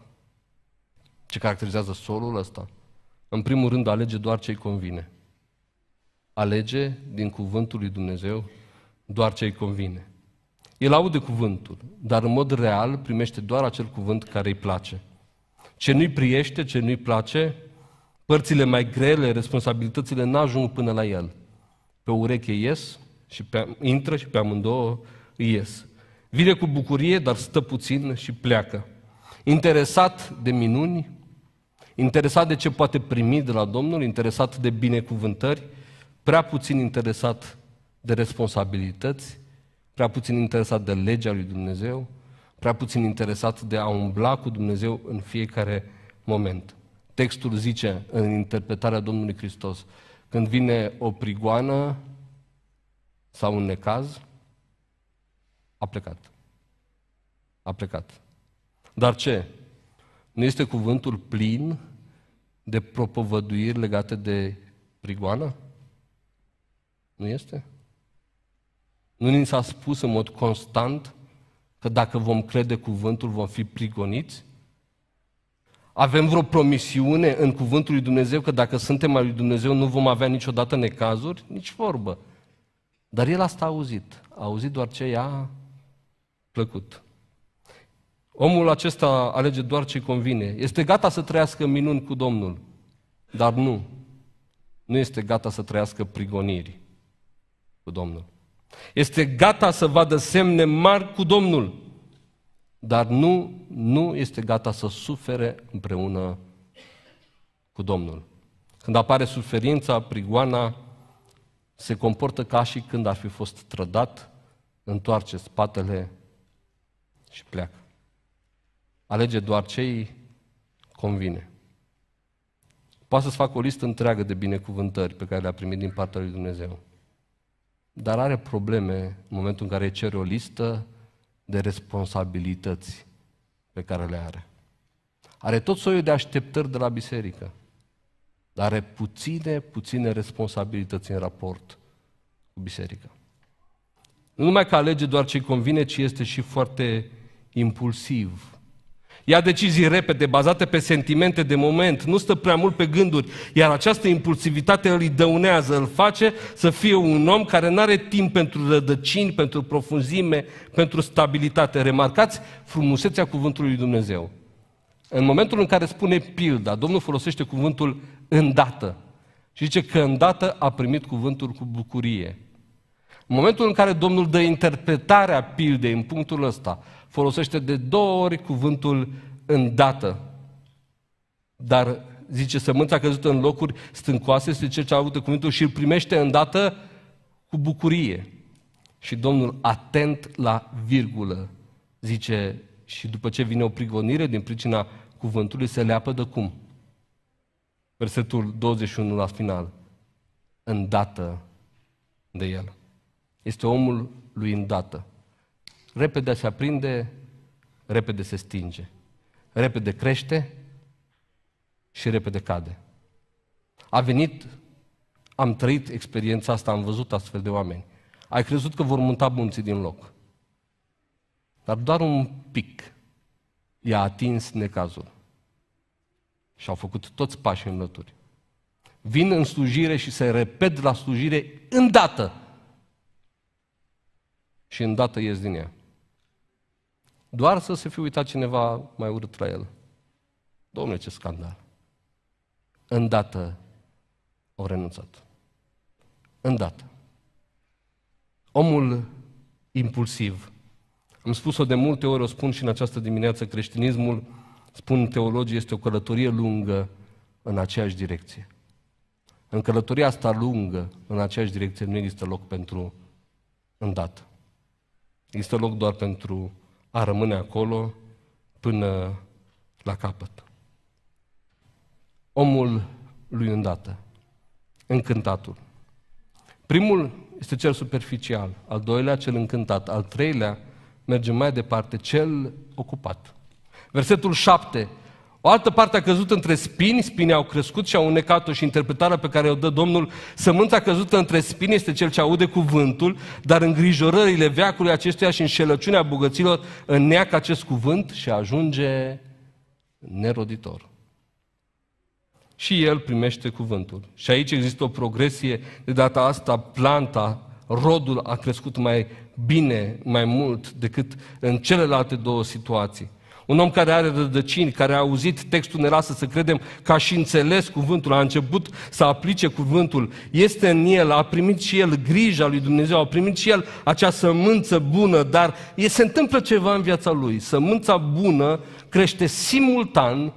Ce caracterizează solul ăsta? În primul rând, alege doar ce-i convine. Alege din cuvântul lui Dumnezeu doar ce-i convine. El aude cuvântul, dar în mod real primește doar acel cuvânt care îi place. Ce nu-i priește, ce nu-i place, părțile mai grele, responsabilitățile n-ajung până la el. Pe ureche ies, și pe, intră și pe amândouă ies. Vine cu bucurie, dar stă puțin și pleacă. Interesat de minuni, interesat de ce poate primi de la Domnul, interesat de binecuvântări, prea puțin interesat de responsabilități, prea puțin interesat de legea lui Dumnezeu, prea puțin interesat de a umbla cu Dumnezeu în fiecare moment. Textul zice, în interpretarea Domnului Hristos, când vine o prigoană sau un necaz, a plecat. A plecat. Dar ce? Nu este cuvântul plin de propovăduiri legate de prigoană? Nu este? Nu ni s-a spus în mod constant că dacă vom crede cuvântul vom fi prigoniți? Avem vreo promisiune în cuvântul lui Dumnezeu că dacă suntem al lui Dumnezeu nu vom avea niciodată necazuri? Nici vorbă. Dar el asta a auzit. A auzit doar ce i-a plăcut. Omul acesta alege doar ce convine. Este gata să trăiască minuni cu Domnul, dar nu. Nu este gata să trăiască prigoniri cu Domnul. Este gata să vadă semne mari cu Domnul, dar nu, nu este gata să sufere împreună cu Domnul. Când apare suferința, prigoana, se comportă ca și când ar fi fost trădat, întoarce spatele și pleacă. Alege doar ce îi convine. Poate să-ți fac o listă întreagă de binecuvântări pe care le-a primit din partea lui Dumnezeu dar are probleme în momentul în care cere o listă de responsabilități pe care le are. Are tot soiul de așteptări de la biserică, dar are puține, puține responsabilități în raport cu biserica. Nu numai că alege doar ce-i convine, ci este și foarte impulsiv Ia decizii repede, bazate pe sentimente de moment, nu stă prea mult pe gânduri, iar această impulsivitate îl dăunează, îl face să fie un om care nu are timp pentru rădăcini, pentru profunzime, pentru stabilitate. Remarcați frumusețea cuvântului lui Dumnezeu. În momentul în care spune pilda, Domnul folosește cuvântul îndată și zice că îndată a primit cuvântul cu bucurie. În momentul în care Domnul dă interpretarea pildei în punctul ăsta, folosește de două ori cuvântul îndată. Dar zice, sămânța căzută în locuri stâncoase este cel ce a avut cuvântul și îl primește îndată cu bucurie. Și Domnul, atent la virgulă, zice, și după ce vine o prigonire din pricina cuvântului, se leapă de cum? Versetul 21 la final. Îndată de el este omul lui îndată. Repede se aprinde, repede se stinge. Repede crește și repede cade. A venit, am trăit experiența asta, am văzut astfel de oameni. Ai crezut că vor munta munții din loc. Dar doar un pic i-a atins necazul. Și au făcut toți pașii în lături. Vin în slujire și se repet la slujire îndată și îndată ies din ea. Doar să se fi uitat cineva mai urât la el. Domnule, ce scandal! Îndată au renunțat. Îndată. Omul impulsiv. Am spus-o de multe ori, o spun și în această dimineață, creștinismul, spun teologii, este o călătorie lungă în aceeași direcție. În călătoria asta lungă, în aceeași direcție, nu există loc pentru îndată. Există loc doar pentru a rămâne acolo până la capăt. Omul lui îndată, încântatul. Primul este cel superficial, al doilea cel încântat, al treilea merge mai departe, cel ocupat. Versetul 7 o altă parte a căzut între spini, spinii au crescut și au unecat-o și interpretarea pe care o dă Domnul, sămânța căzută între spini este cel ce aude cuvântul, dar îngrijorările veacului acestuia și înșelăciunea bogăților înneacă acest cuvânt și ajunge neroditor. Și el primește cuvântul. Și aici există o progresie, de data asta planta, rodul a crescut mai bine, mai mult decât în celelalte două situații. Un om care are rădăcini, care a auzit textul, ne lasă să credem că a și înțeles cuvântul, a început să aplice cuvântul, este în el, a primit și el grija lui Dumnezeu, a primit și el acea sămânță bună, dar se întâmplă ceva în viața lui. Sămânța bună crește simultan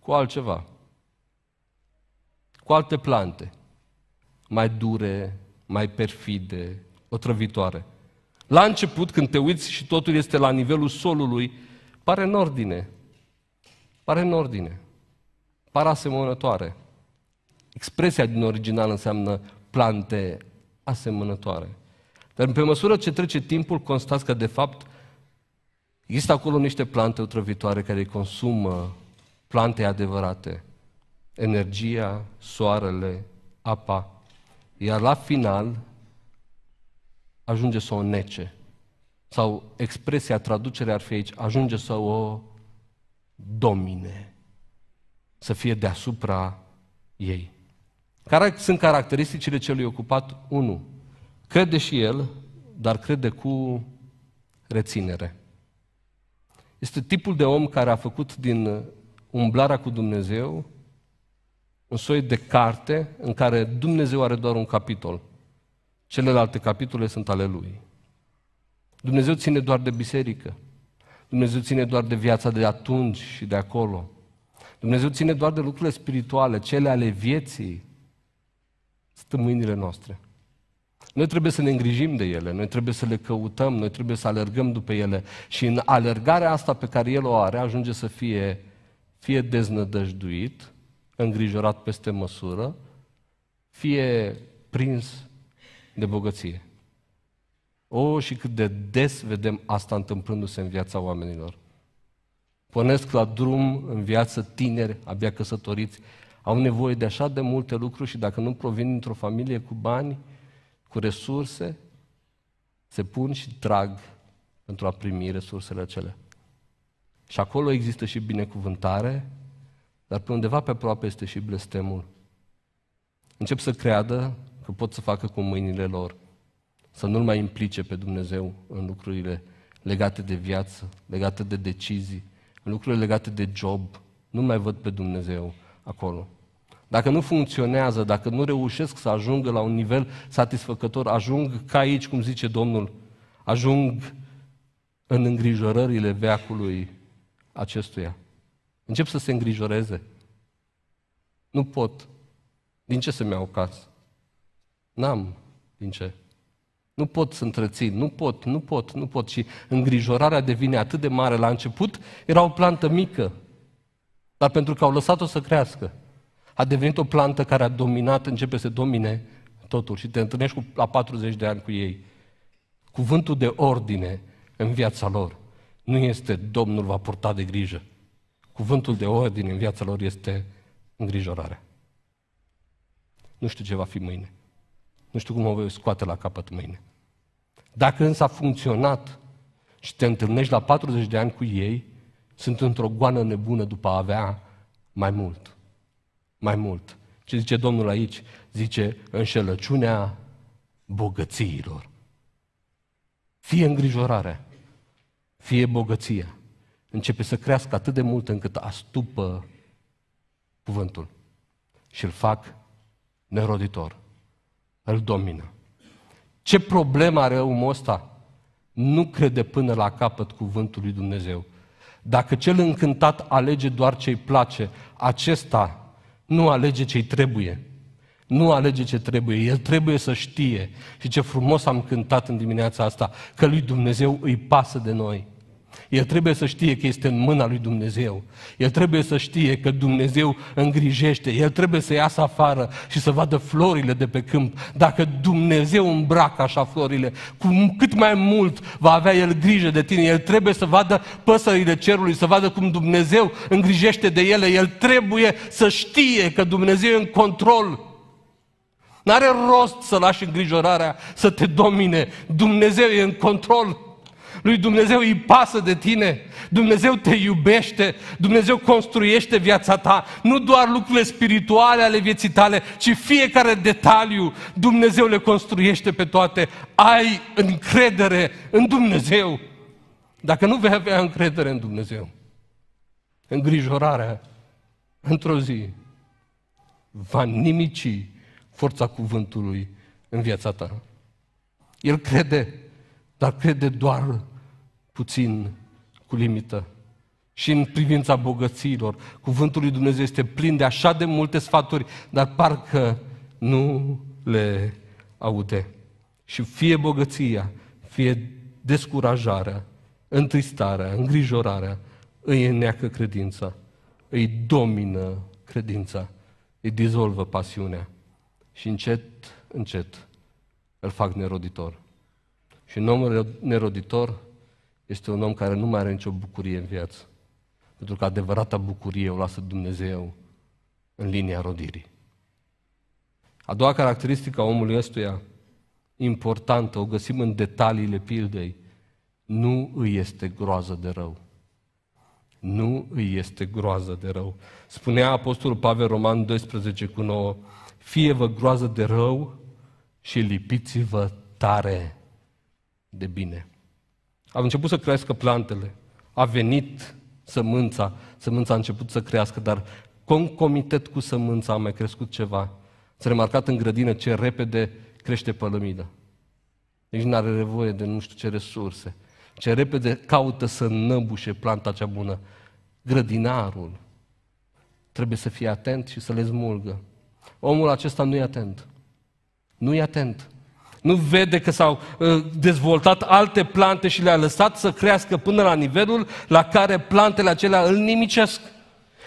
cu altceva, cu alte plante, mai dure, mai perfide, otrăvitoare. La început, când te uiți și totul este la nivelul solului, pare în ordine. Pare în ordine. Pare asemănătoare. Expresia din original înseamnă plante asemănătoare. Dar pe măsură ce trece timpul, constați că, de fapt, există acolo niște plante otrăvitoare care consumă plante adevărate. Energia, soarele, apa. Iar la final ajunge să o nece sau expresia, traducerea ar fi aici, ajunge să o domine, să fie deasupra ei. Care sunt caracteristicile celui ocupat? 1. Crede și el, dar crede cu reținere. Este tipul de om care a făcut din umblarea cu Dumnezeu un soi de carte în care Dumnezeu are doar un capitol. Celelalte capitole sunt ale lui. Dumnezeu ține doar de biserică. Dumnezeu ține doar de viața de atunci și de acolo. Dumnezeu ține doar de lucrurile spirituale, cele ale vieții. Sunt în mâinile noastre. Noi trebuie să ne îngrijim de ele, noi trebuie să le căutăm, noi trebuie să alergăm după ele și în alergarea asta pe care el o are ajunge să fie fie deznădăjduit, îngrijorat peste măsură, fie prins de bogăție. O, oh, și cât de des vedem asta întâmplându-se în viața oamenilor. Pănesc la drum în viață tineri, abia căsătoriți, au nevoie de așa de multe lucruri și dacă nu provin dintr-o familie cu bani, cu resurse, se pun și trag pentru a primi resursele acelea. Și acolo există și binecuvântare, dar pe undeva pe aproape este și blestemul. Încep să creadă că pot să facă cu mâinile lor să nu-L mai implice pe Dumnezeu în lucrurile legate de viață, legate de decizii, în lucrurile legate de job. Nu mai văd pe Dumnezeu acolo. Dacă nu funcționează, dacă nu reușesc să ajungă la un nivel satisfăcător, ajung ca aici, cum zice Domnul, ajung în îngrijorările veacului acestuia. Încep să se îngrijoreze. Nu pot. Din ce să-mi iau casă? N-am din ce. Nu pot să întrețin, nu pot, nu pot, nu pot. Și îngrijorarea devine atât de mare la început, era o plantă mică, dar pentru că au lăsat-o să crească. A devenit o plantă care a dominat, începe să domine totul și te întâlnești cu, la 40 de ani cu ei. Cuvântul de ordine în viața lor nu este Domnul va purta de grijă. Cuvântul de ordine în viața lor este îngrijorarea. Nu știu ce va fi mâine. Nu știu cum o voi scoate la capăt mâine. Dacă însă a funcționat și te întâlnești la 40 de ani cu ei, sunt într-o goană nebună după a avea mai mult. Mai mult. Ce zice Domnul aici? Zice înșelăciunea bogățiilor. Fie îngrijorarea, fie bogăția. Începe să crească atât de mult încât astupă cuvântul și îl fac neroditor. Îl domină. Ce problemă are omul ăsta? Nu crede până la capăt cuvântul lui Dumnezeu. Dacă cel încântat alege doar ce-i place, acesta nu alege ce-i trebuie. Nu alege ce trebuie, el trebuie să știe. Și ce frumos am cântat în dimineața asta, că lui Dumnezeu îi pasă de noi. El trebuie să știe că este în mâna lui Dumnezeu. El trebuie să știe că Dumnezeu îngrijește. El trebuie să iasă afară și să vadă florile de pe câmp. Dacă Dumnezeu îmbracă așa florile, cu cât mai mult va avea El grijă de tine. El trebuie să vadă păsările cerului, să vadă cum Dumnezeu îngrijește de ele. El trebuie să știe că Dumnezeu e în control. N-are rost să lași îngrijorarea să te domine. Dumnezeu e în control. Lui Dumnezeu îi pasă de tine. Dumnezeu te iubește. Dumnezeu construiește viața ta. Nu doar lucrurile spirituale ale vieții tale, ci fiecare detaliu. Dumnezeu le construiește pe toate. Ai încredere în Dumnezeu. Dacă nu vei avea încredere în Dumnezeu, îngrijorarea într-o zi va nimici forța cuvântului în viața ta. El crede, dar crede doar puțin cu limită. Și în privința bogăților, cuvântul lui Dumnezeu este plin de așa de multe sfaturi, dar parcă nu le aude. Și fie bogăția, fie descurajarea, întristarea, îngrijorarea, îi neacă credința, îi domină credința, îi dizolvă pasiunea și încet, încet îl fac neroditor. Și în omul neroditor este un om care nu mai are nicio bucurie în viață. Pentru că adevărata bucurie o lasă Dumnezeu în linia rodirii. A doua caracteristică a omului ăstuia, importantă, o găsim în detaliile pildei, nu îi este groază de rău. Nu îi este groază de rău. Spunea Apostolul Pavel Roman 12 cu 9, fie vă groază de rău și lipiți-vă tare de bine. Au început să crească plantele, a venit sămânța, sămânța a început să crească, dar concomitet cu sămânța a mai crescut ceva. S-a remarcat în grădină ce repede crește pălămida. Deci nu are nevoie de nu știu ce resurse. Ce repede caută să năbușe planta cea bună. Grădinarul trebuie să fie atent și să le smulgă. Omul acesta nu e atent. Nu e atent. Nu vede că s-au uh, dezvoltat alte plante și le-a lăsat să crească până la nivelul la care plantele acelea îl nimicesc.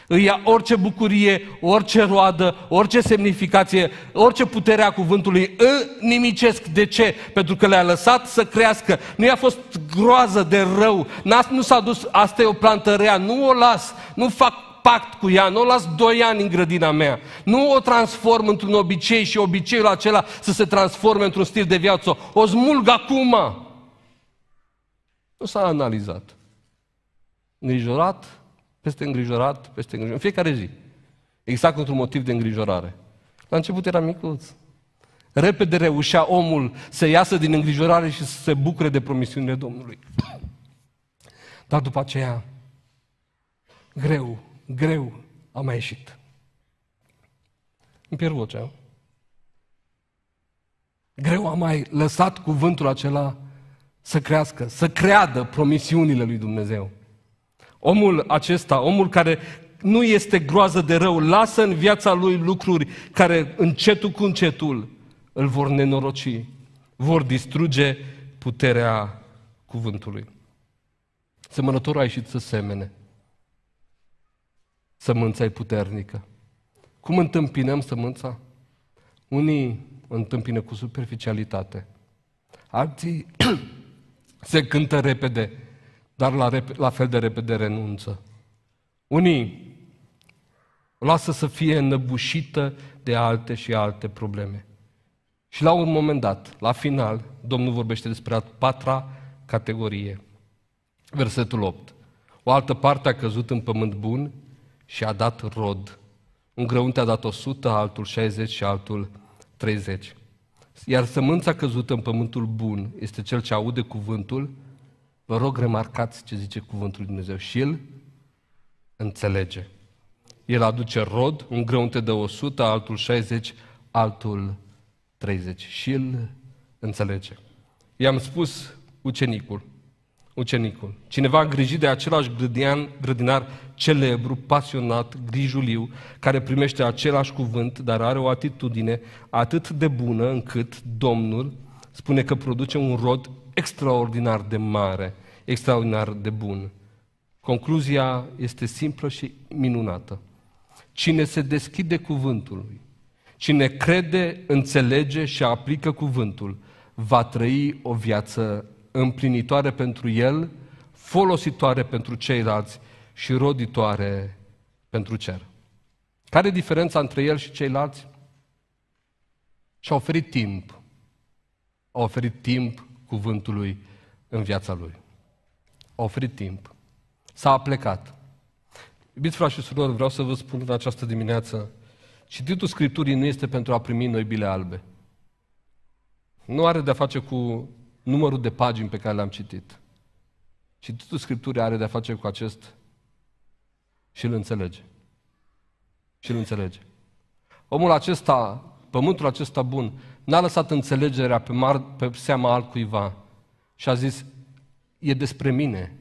Îi ia orice bucurie, orice roadă, orice semnificație, orice putere a cuvântului, îl nimicesc. De ce? Pentru că le-a lăsat să crească. Nu i-a fost groază de rău, nu s-a dus, asta e o plantă rea, nu o las, nu fac pact cu ea, nu o las doi ani în grădina mea. Nu o transform într-un obicei și obiceiul acela să se transforme într-un stil de viață. O smulg acum. Nu s-a analizat. Îngrijorat, peste îngrijorat, peste îngrijorat, în fiecare zi. Exact într-un motiv de îngrijorare. La început era micuț. Repede reușea omul să iasă din îngrijorare și să se bucure de promisiunile Domnului. Dar după aceea, greu, greu a mai ieșit. Îmi pierd vocea. Greu a mai lăsat cuvântul acela să crească, să creadă promisiunile lui Dumnezeu. Omul acesta, omul care nu este groază de rău, lasă în viața lui lucruri care încetul cu încetul îl vor nenoroci, vor distruge puterea cuvântului. Semănătorul a ieșit să semene. Sămânța e puternică. Cum întâmpinăm sămânța? Unii întâmpină cu superficialitate, alții se cântă repede, dar la, rep- la fel de repede renunță. Unii lasă să fie înăbușită de alte și alte probleme. Și la un moment dat, la final, Domnul vorbește despre a patra categorie. Versetul 8. O altă parte a căzut în pământ bun și a dat rod. Un grăunte a dat 100, altul 60 și altul 30. Iar sămânța căzută în pământul bun este cel ce aude cuvântul. Vă rog, remarcați ce zice cuvântul lui Dumnezeu. Și el înțelege. El aduce rod, un grăunte de 100, altul 60, altul 30. Și el înțelege. I-am spus ucenicul, ucenicul. Cineva a grijit de același grădian, grădinar celebru, pasionat, grijuliu, care primește același cuvânt, dar are o atitudine atât de bună încât Domnul spune că produce un rod extraordinar de mare, extraordinar de bun. Concluzia este simplă și minunată. Cine se deschide cuvântului, cine crede, înțelege și aplică cuvântul, va trăi o viață împlinitoare pentru el, folositoare pentru ceilalți și roditoare pentru cer. Care e diferența între el și ceilalți? Și-a oferit timp. A oferit timp cuvântului în viața lui. A oferit timp. S-a plecat. Iubiți frați și surori, vreau să vă spun în această dimineață, cititul Scripturii nu este pentru a primi noi bile albe. Nu are de-a face cu numărul de pagini pe care le-am citit. Și totul Scripturii are de-a face cu acest și îl înțelege. Și îl înțelege. Omul acesta, pământul acesta bun, n-a lăsat înțelegerea pe, mar- pe seama altcuiva și a zis, e despre mine,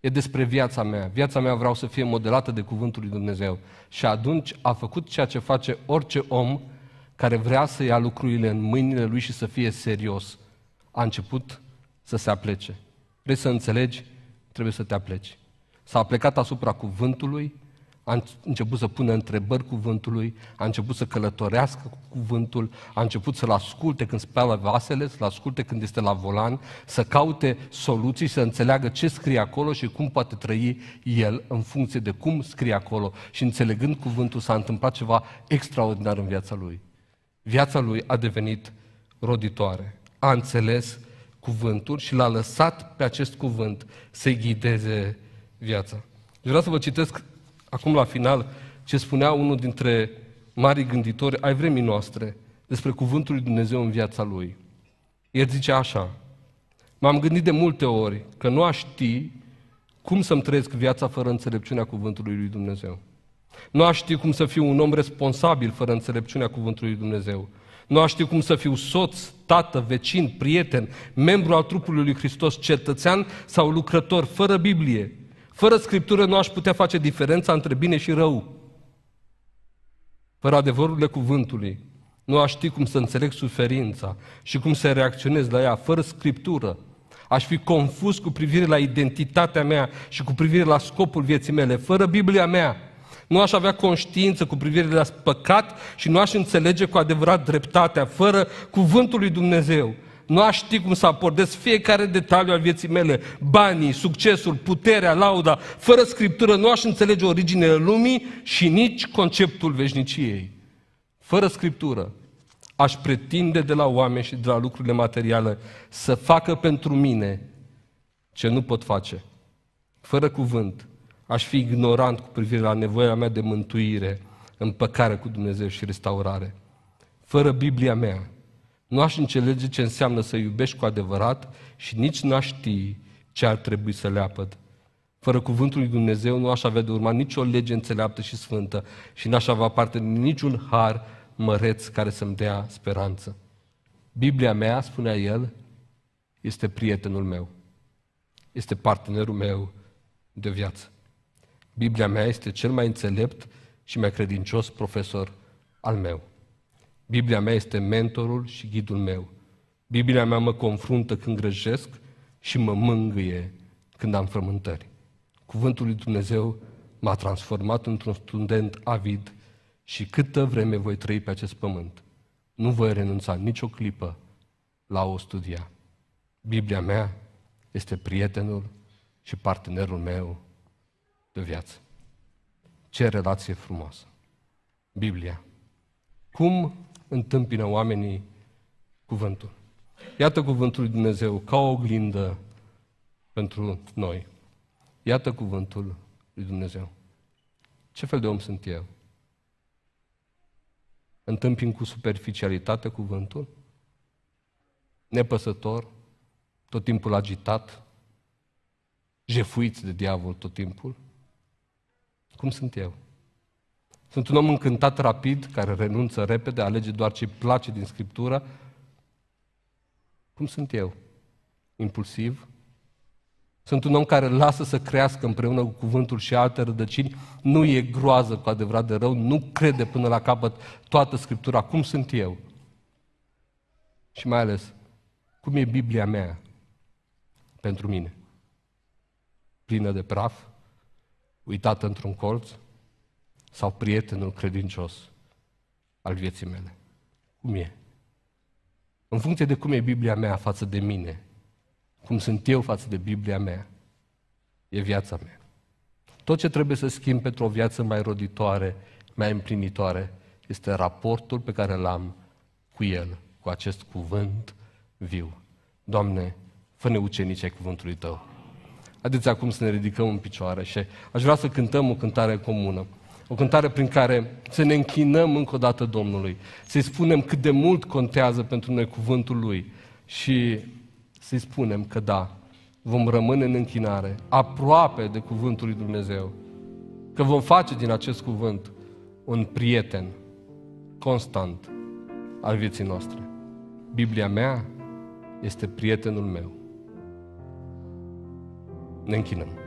e despre viața mea, viața mea vreau să fie modelată de Cuvântul lui Dumnezeu. Și atunci a făcut ceea ce face orice om care vrea să ia lucrurile în mâinile lui și să fie serios a început să se aplece. Vrei să înțelegi? Trebuie să te apleci. S-a plecat asupra cuvântului, a început să pună întrebări cuvântului, a început să călătorească cu cuvântul, a început să-l asculte când spală vasele, să-l asculte când este la volan, să caute soluții, să înțeleagă ce scrie acolo și cum poate trăi el în funcție de cum scrie acolo. Și înțelegând cuvântul s-a întâmplat ceva extraordinar în viața lui. Viața lui a devenit roditoare a înțeles cuvântul și l-a lăsat pe acest cuvânt să-i ghideze viața. Eu deci vreau să vă citesc acum la final ce spunea unul dintre mari gânditori ai vremii noastre despre cuvântul lui Dumnezeu în viața lui. El zice așa, m-am gândit de multe ori că nu aș ști cum să-mi trăiesc viața fără înțelepciunea cuvântului lui Dumnezeu. Nu aș ști cum să fiu un om responsabil fără înțelepciunea cuvântului lui Dumnezeu. Nu a ști cum să fiu soț, tată, vecin, prieten, membru al trupului lui Hristos, cetățean sau lucrător, fără Biblie. Fără Scriptură nu aș putea face diferența între bine și rău. Fără adevărurile cuvântului, nu aș ști cum să înțeleg suferința și cum să reacționez la ea. Fără Scriptură, aș fi confuz cu privire la identitatea mea și cu privire la scopul vieții mele. Fără Biblia mea, nu aș avea conștiință cu privire la păcat și nu aș înțelege cu adevărat dreptatea, fără cuvântul lui Dumnezeu. Nu aș ști cum să abordez fiecare detaliu al vieții mele, banii, succesul, puterea, lauda. Fără scriptură nu aș înțelege originea lumii și nici conceptul veșniciei. Fără scriptură aș pretinde de la oameni și de la lucrurile materiale să facă pentru mine ce nu pot face. Fără cuvânt aș fi ignorant cu privire la nevoia mea de mântuire, împăcare cu Dumnezeu și restaurare. Fără Biblia mea, nu aș înțelege ce înseamnă să iubești cu adevărat și nici n-aș ști ce ar trebui să apăd. Fără cuvântul lui Dumnezeu nu aș avea de urma nicio lege înțeleaptă și sfântă și n-aș avea parte de niciun har măreț care să-mi dea speranță. Biblia mea, spunea el, este prietenul meu, este partenerul meu de viață. Biblia mea este cel mai înțelept și mai credincios profesor al meu. Biblia mea este mentorul și ghidul meu. Biblia mea mă confruntă când greșesc și mă mângâie când am frământări. Cuvântul lui Dumnezeu m-a transformat într-un student avid și câtă vreme voi trăi pe acest pământ, nu voi renunța nicio clipă la o studia. Biblia mea este prietenul și partenerul meu de viață. Ce relație frumoasă! Biblia. Cum întâmpină oamenii cuvântul? Iată cuvântul lui Dumnezeu ca o oglindă pentru noi. Iată cuvântul lui Dumnezeu. Ce fel de om sunt eu? Întâmpin cu superficialitate cuvântul? Nepăsător? Tot timpul agitat? Jefuiți de diavol tot timpul? cum sunt eu. Sunt un om încântat rapid, care renunță repede, alege doar ce place din Scriptură. Cum sunt eu? Impulsiv? Sunt un om care lasă să crească împreună cu cuvântul și alte rădăcini, nu e groază cu adevărat de rău, nu crede până la capăt toată Scriptura. Cum sunt eu? Și mai ales, cum e Biblia mea pentru mine? Plină de praf? uitat într-un colț sau prietenul credincios al vieții mele? Cum e? În funcție de cum e Biblia mea față de mine, cum sunt eu față de Biblia mea, e viața mea. Tot ce trebuie să schimb pentru o viață mai roditoare, mai împlinitoare, este raportul pe care l am cu El, cu acest cuvânt viu. Doamne, fă-ne ucenici ai cuvântului Tău. Haideți acum să ne ridicăm în picioare și aș vrea să cântăm o cântare comună. O cântare prin care să ne închinăm încă o dată Domnului, să-i spunem cât de mult contează pentru noi cuvântul Lui și să-i spunem că da, vom rămâne în închinare, aproape de cuvântul Lui Dumnezeu, că vom face din acest cuvânt un prieten constant al vieții noastre. Biblia mea este prietenul meu. nem que não.